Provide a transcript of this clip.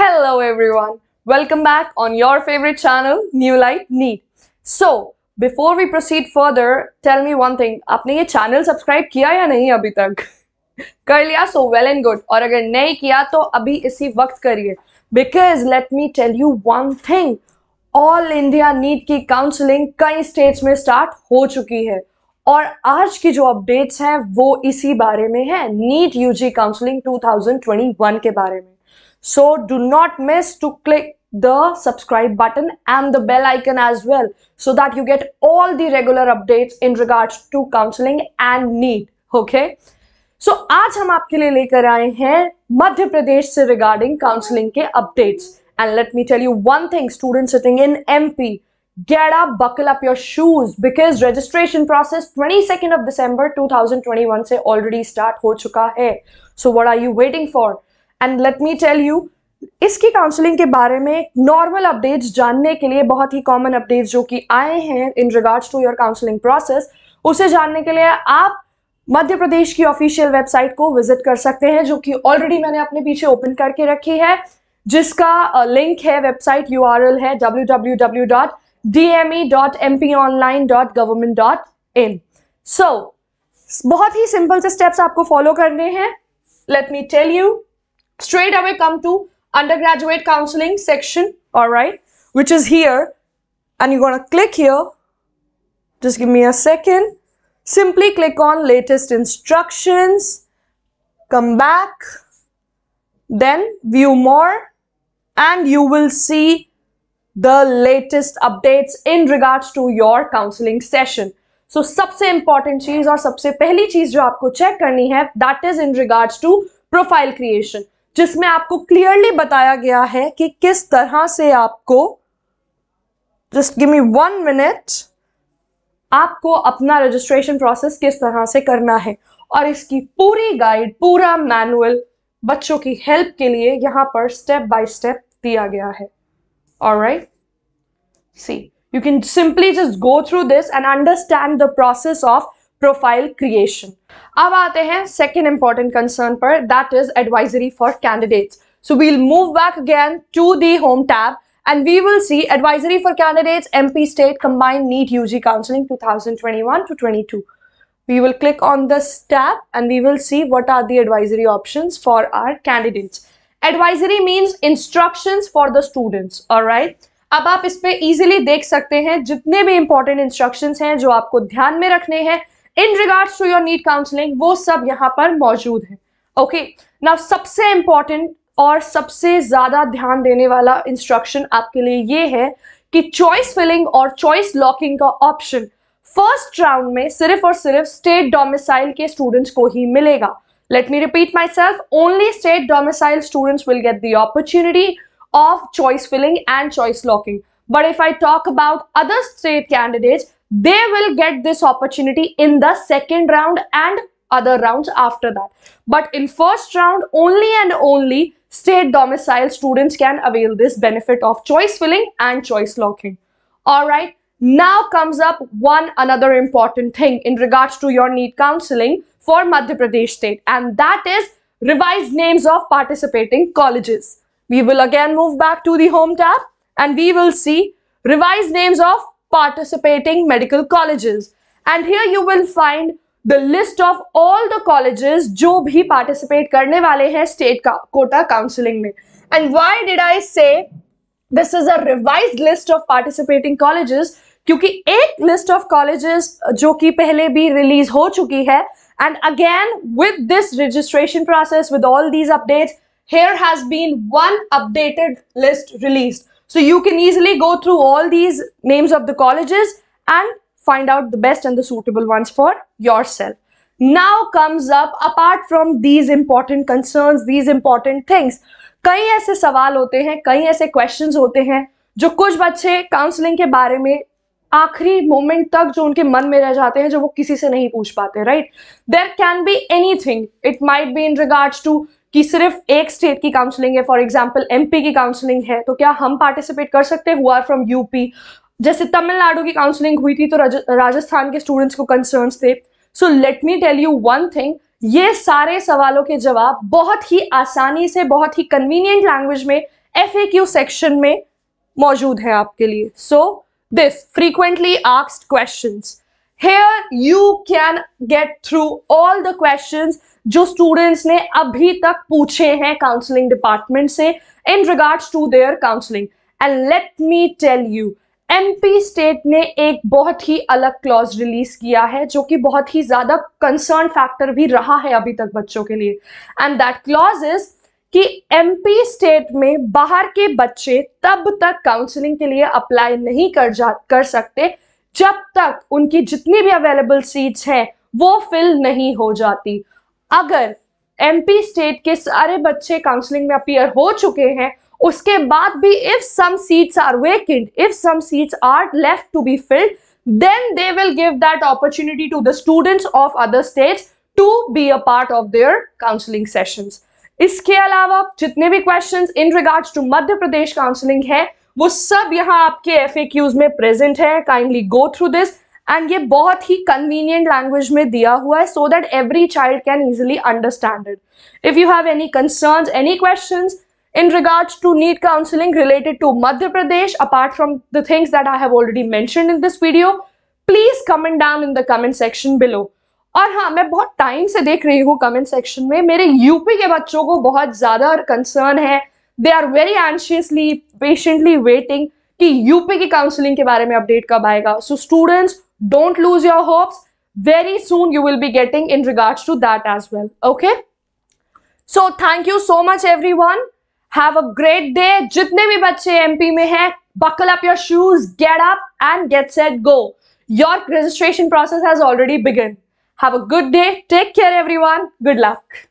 Hello everyone, welcome back on your favorite channel New Light Need. So, before we proceed further, tell me one thing, aapne ye channel subscribe kiya ya nahi abhi tak kar liya so well and good aur agar nahi kiya to abhi isi waqt kariye because let me tell you one thing, all India Need ki counseling kai states mein start ho chuki hai और आज की जो updates हैं वो इसी बारे में है नीट यूजी काउंसलिंग 2021 के बारे में So do not miss to click the subscribe button and the bell icon as well so that you get all the regular updates in regards to counseling and need okay so, आज हम आपके लिए लेकर आए हैं मध्य प्रदेश से regarding counselling के updates and let me tell you one thing student get up buckle up your shoes because registration process 22nd of december 2021 se already start ho chuka hai so what are you waiting for and let me tell you इसकी counselling के बारे में normal updates जानने के लिए बहुत ही common updates जो कि आए हैं in regards to your counselling process उसे जानने के लिए आप मध्य प्रदेश की ऑफिशियल वेबसाइट को विजिट कर सकते हैं जो कि ऑलरेडी मैंने अपने पीछे ओपन करके रखी है जिसका लिंक है वेबसाइट यू है W W W dot D M E dot M P online dot government dot in so बहुत ही सिंपल से स्टेप्स आपको फॉलो करने हैं let me tell you straight away come to undergraduate counseling section all right which is here and you're gonna click here just give me a second simply click on latest instructions come back then view more and you will see the latest updates in regards to your counseling session so, सबसे important चीज और सबसे पहली चीज जो आपको check करनी है that is in regards to profile creation. जिसमें आपको क्लियरली बताया गया है कि किस तरह से आपको just give me one minute आपको अपना रजिस्ट्रेशन प्रोसेस किस तरह से करना है और इसकी पूरी गाइड पूरा मैनुअल बच्चों की हेल्प के लिए यहां पर स्टेप बाय स्टेप दिया गया है और right see you can simply just go through this and understand the process of profile creation अब आते हैं सेकेंड इंपॉर्टेंट कंसर्न पर that is advisory for candidate so we'll move back again to the home tab and we will see advisory for candidates MP state combined NEET UG counseling 2021 to 22 we will click on this tab and we will see what are the advisory options for our candidates advisory means instructions for the students all right ab aap is pe easily dekh sakte hain jitne bhi important instructions hain jo aapko dhyan mein rakhne hain in regards to your NEET counselling वो सब यहाँ पर मौजूद है okay ना सबसे important और सबसे ज्यादा ध्यान देने वाला इंस्ट्रक्शन आपके लिए ये है कि चॉइस फिलिंग और चॉइस लॉकिंग का ऑप्शन फर्स्ट राउंड में सिर्फ और सिर्फ स्टेट डोमिसाइल के स्टूडेंट्स को ही मिलेगा let me repeat myself only state domicile students will get the opportunity of choice filling and choice locking but if I talk about other state candidates they will get this opportunity in the second round and other rounds after that. But in first round, only and only state domicile students can avail this benefit of choice filling and choice locking. Alright, now comes up one another important thing in regards to your need counseling for Madhya Pradesh state and that is revised names of participating colleges. We will again move back to the home tab and we will see revised names of participating medical colleges and here you will find the list of all the colleges jo bhi participate karne wale hain state ka quota counseling mein and why did I say this is a revised list of participating colleges kyunki ek list of colleges jo ki pehle bhi release ho chuki hai and again with this registration process with all these updates here has been one updated list released So you can easily go through all these names of the colleges and find out the best and the suitable ones for yourself. Now comes up apart from these important concerns, these important things. कई ऐसे सवाल होते हैं कई ऐसे questions होते हैं जो कुछ बच्चे counselling के बारे में आखरी moment तक जो उनके मन में रह जाते हैं जो वो किसी से नहीं पूछ पाते right? There can be anything. It might be in regards to कि सिर्फ एक स्टेट की काउंसलिंग है फॉर एग्जाम्पल एमपी की काउंसलिंग है तो क्या हम पार्टिसिपेट कर सकते हैं हु आर फ्रॉम यूपी जैसे तमिलनाडु की काउंसलिंग हुई थी तो राजस्थान के स्टूडेंट्स को कंसर्न्स थे so let me tell you one thing ये सारे सवालों के जवाब बहुत ही आसानी से बहुत ही कन्वीनियंट लैंग्वेज में एफ सेक्शन में मौजूद है आपके लिए so this frequently asked question here you can get through all the question जो स्टूडेंट्स ने अभी तक पूछे हैं काउंसलिंग डिपार्टमेंट से in regards to their counselling and let me tell you MP state ने एक बहुत ही अलग क्लॉज रिलीज किया है जो कि बहुत ही ज्यादा कंसर्न फैक्टर भी रहा है अभी तक बच्चों के लिए एंड दैट क्लॉज इज कि एमपी स्टेट में बाहर के बच्चे तब तक काउंसलिंग के लिए अप्लाई नहीं कर जा कर सकते जब तक उनकी जितनी भी अवेलेबल सीट्स हैं वो फिल नहीं हो जाती अगर एमपी स्टेट के सारे बच्चे काउंसलिंग में अपियर हो चुके हैं उसके बाद भी if some seats are vacant if some seats are left to be filled then they will give that opportunity to the students of other states to be a part of their counselling session इसके अलावा जितने भी question in regards to Madhya Pradesh counselling है वो सब यहाँ आपके F में प्रेजेंट है kindly go through this and ये बहुत ही कन्वीनियंट लैंग्वेज में दिया हुआ है so that every child can easily understand it if you have any concern any question in regard to NEET counselling related to Madhya Pradesh apart from the things that I have already mention in this video please comment down in the comment section below और हाँ मैं बहुत time से देख रही हूँ comment section में मेरे यूपी के बच्चों को बहुत ज़्यादा कंसर्न है they are very anxiously patiently waiting कि यूपी की काउंसलिंग के बारे में अपडेट कब आएगा so students Don't lose your hopes. Very soon you will be getting in regards to that as well. Okay. So thank you so much everyone. Have a great day. Jitne bhi bache MP hai, buckle up your shoes, get up and get set, go. Your registration process has already begun. Have a good day. Take care everyone. Good luck.